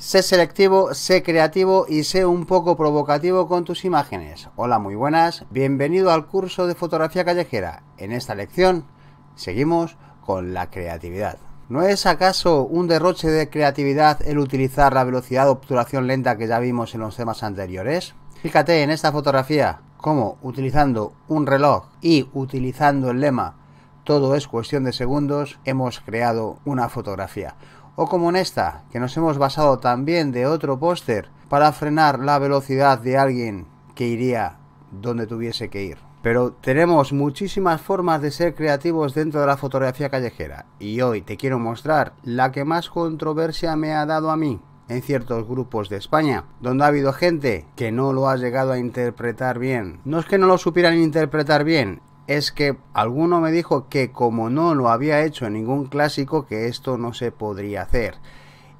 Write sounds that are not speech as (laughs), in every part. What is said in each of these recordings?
Sé selectivo, sé creativo y sé un poco provocativo con tus imágenes. Hola, muy buenas. Bienvenido al curso de fotografía callejera. En esta lección seguimos con la creatividad. ¿No es acaso un derroche de creatividad el utilizar la velocidad de obturación lenta que ya vimos en los temas anteriores? Fíjate en esta fotografía cómo utilizando un reloj y utilizando el lema todo es cuestión de segundos hemos creado una fotografía o como en esta, que nos hemos basado también de otro póster para frenar la velocidad de alguien que iría donde tuviese que ir. Pero tenemos muchísimas formas de ser creativos dentro de la fotografía callejera y hoy te quiero mostrar la que más controversia me ha dado a mí en ciertos grupos de España, donde ha habido gente que no lo ha llegado a interpretar bien. No es que no lo supieran interpretar bien, es que alguno me dijo que como no lo había hecho en ningún clásico, que esto no se podría hacer.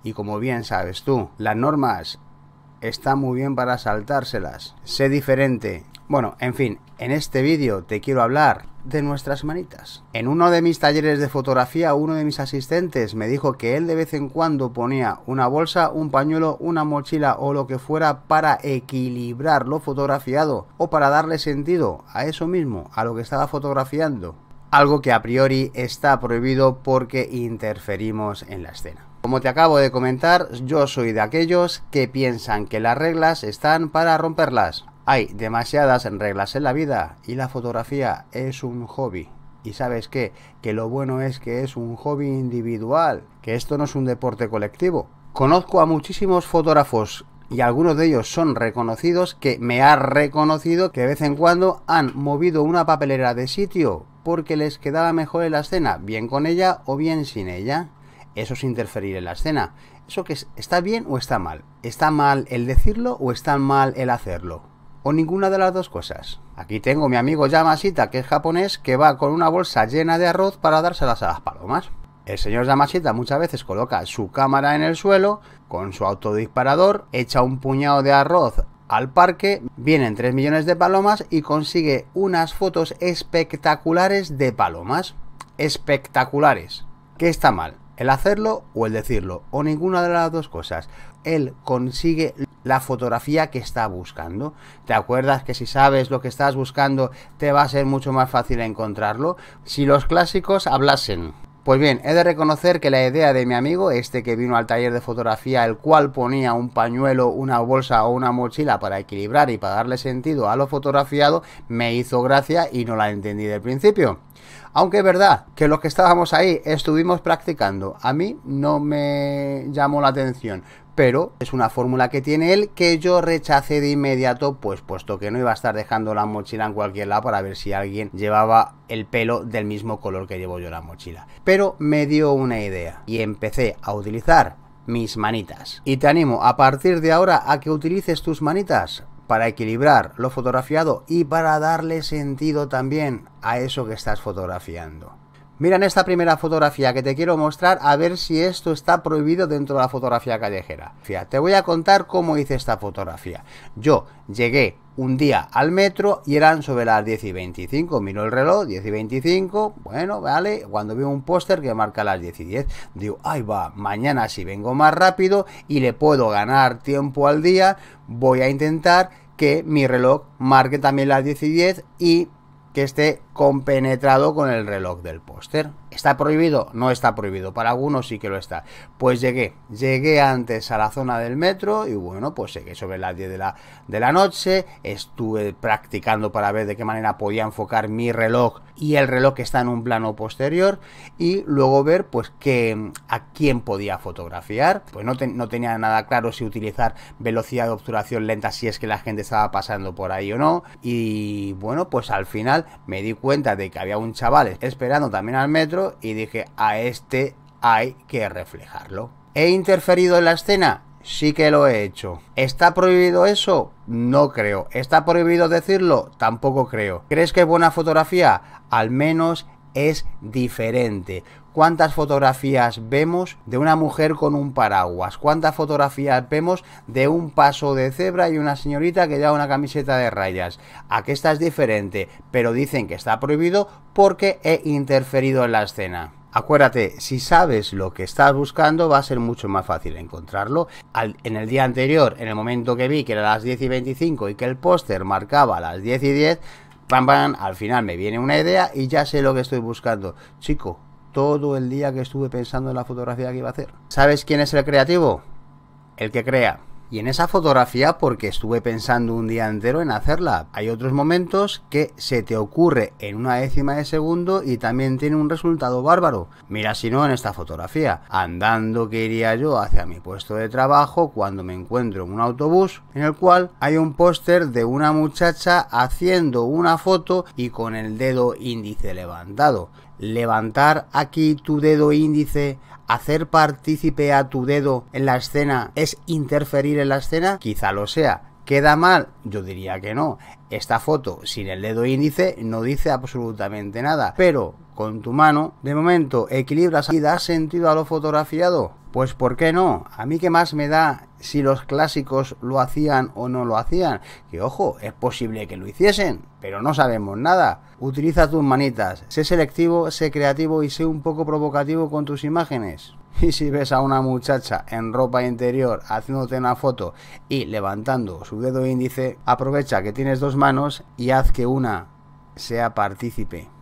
Y como bien sabes tú, las normas están muy bien para saltárselas. Sé diferente, bueno, en fin, en este vídeo te quiero hablar de nuestras manitas. En uno de mis talleres de fotografía, uno de mis asistentes me dijo que él de vez en cuando ponía una bolsa, un pañuelo, una mochila o lo que fuera para equilibrar lo fotografiado o para darle sentido a eso mismo, a lo que estaba fotografiando. Algo que a priori está prohibido porque interferimos en la escena. Como te acabo de comentar, yo soy de aquellos que piensan que las reglas están para romperlas. Hay demasiadas reglas en la vida y la fotografía es un hobby. Y sabes qué, que lo bueno es que es un hobby individual, que esto no es un deporte colectivo. Conozco a muchísimos fotógrafos y algunos de ellos son reconocidos que me ha reconocido que de vez en cuando han movido una papelera de sitio porque les quedaba mejor en la escena, bien con ella o bien sin ella. Eso es interferir en la escena. ¿Eso que ¿Está bien o está mal? ¿Está mal el decirlo o está mal el hacerlo? o ninguna de las dos cosas. Aquí tengo mi amigo Yamashita, que es japonés, que va con una bolsa llena de arroz para dárselas a las palomas. El señor Yamashita muchas veces coloca su cámara en el suelo, con su autodisparador, echa un puñado de arroz al parque, vienen 3 millones de palomas y consigue unas fotos espectaculares de palomas. Espectaculares. ¿Qué está mal? el hacerlo o el decirlo, o ninguna de las dos cosas. Él consigue la fotografía que está buscando. ¿Te acuerdas que si sabes lo que estás buscando te va a ser mucho más fácil encontrarlo? Si los clásicos hablasen. Pues bien, he de reconocer que la idea de mi amigo, este que vino al taller de fotografía, el cual ponía un pañuelo, una bolsa o una mochila para equilibrar y para darle sentido a lo fotografiado, me hizo gracia y no la entendí del principio. Aunque es verdad que los que estábamos ahí estuvimos practicando, a mí no me llamó la atención, pero es una fórmula que tiene él que yo rechacé de inmediato, pues puesto que no iba a estar dejando la mochila en cualquier lado para ver si alguien llevaba el pelo del mismo color que llevo yo la mochila. Pero me dio una idea y empecé a utilizar mis manitas. Y te animo a partir de ahora a que utilices tus manitas para equilibrar lo fotografiado y para darle sentido también a eso que estás fotografiando. Mira esta primera fotografía que te quiero mostrar a ver si esto está prohibido dentro de la fotografía callejera. Fíjate, Te voy a contar cómo hice esta fotografía. Yo llegué un día al metro y eran sobre las 10 y 25. Miro el reloj, 10 y 25. Bueno, vale. Cuando veo un póster que marca las 10 y 10, digo, ahí va, mañana si vengo más rápido y le puedo ganar tiempo al día, voy a intentar que mi reloj marque también las 10 y 10 y que esté compenetrado con el reloj del póster. ¿Está prohibido? No está prohibido. Para algunos sí que lo está. Pues llegué. Llegué antes a la zona del metro y bueno, pues llegué sobre las 10 de la, de la noche. Estuve practicando para ver de qué manera podía enfocar mi reloj y el reloj que está en un plano posterior y luego ver pues que, a quién podía fotografiar. Pues no, no tenía nada claro si utilizar velocidad de obturación lenta si es que la gente estaba pasando por ahí o no. Y bueno, pues al final me di cuenta de que había un chaval esperando también al metro y dije, a este hay que reflejarlo. ¿He interferido en la escena? Sí que lo he hecho. ¿Está prohibido eso? No creo. ¿Está prohibido decirlo? Tampoco creo. ¿Crees que es buena fotografía? Al menos es diferente. ¿Cuántas fotografías vemos de una mujer con un paraguas? ¿Cuántas fotografías vemos de un paso de cebra y una señorita que lleva una camiseta de rayas? Aquí esta es diferente, pero dicen que está prohibido porque he interferido en la escena. Acuérdate, si sabes lo que estás buscando va a ser mucho más fácil encontrarlo. en el día anterior, en el momento que vi que era las 10 y 25 y que el póster marcaba las 10 y 10, pam, pam, al final me viene una idea y ya sé lo que estoy buscando. Chico, todo el día que estuve pensando en la fotografía que iba a hacer. ¿Sabes quién es el creativo? El que crea. Y en esa fotografía, porque estuve pensando un día entero en hacerla, hay otros momentos que se te ocurre en una décima de segundo y también tiene un resultado bárbaro. Mira si no en esta fotografía, andando que iría yo hacia mi puesto de trabajo cuando me encuentro en un autobús en el cual hay un póster de una muchacha haciendo una foto y con el dedo índice levantado levantar aquí tu dedo índice, hacer partícipe a tu dedo en la escena, es interferir en la escena, quizá lo sea, ¿Queda mal? Yo diría que no. Esta foto sin el dedo índice no dice absolutamente nada, pero con tu mano, de momento equilibras y das sentido a lo fotografiado. Pues ¿por qué no? A mí qué más me da si los clásicos lo hacían o no lo hacían. Que ojo, es posible que lo hiciesen, pero no sabemos nada. Utiliza tus manitas, sé selectivo, sé creativo y sé un poco provocativo con tus imágenes. (laughs) Y si ves a una muchacha en ropa interior haciéndote una foto y levantando su dedo índice, aprovecha que tienes dos manos y haz que una sea partícipe.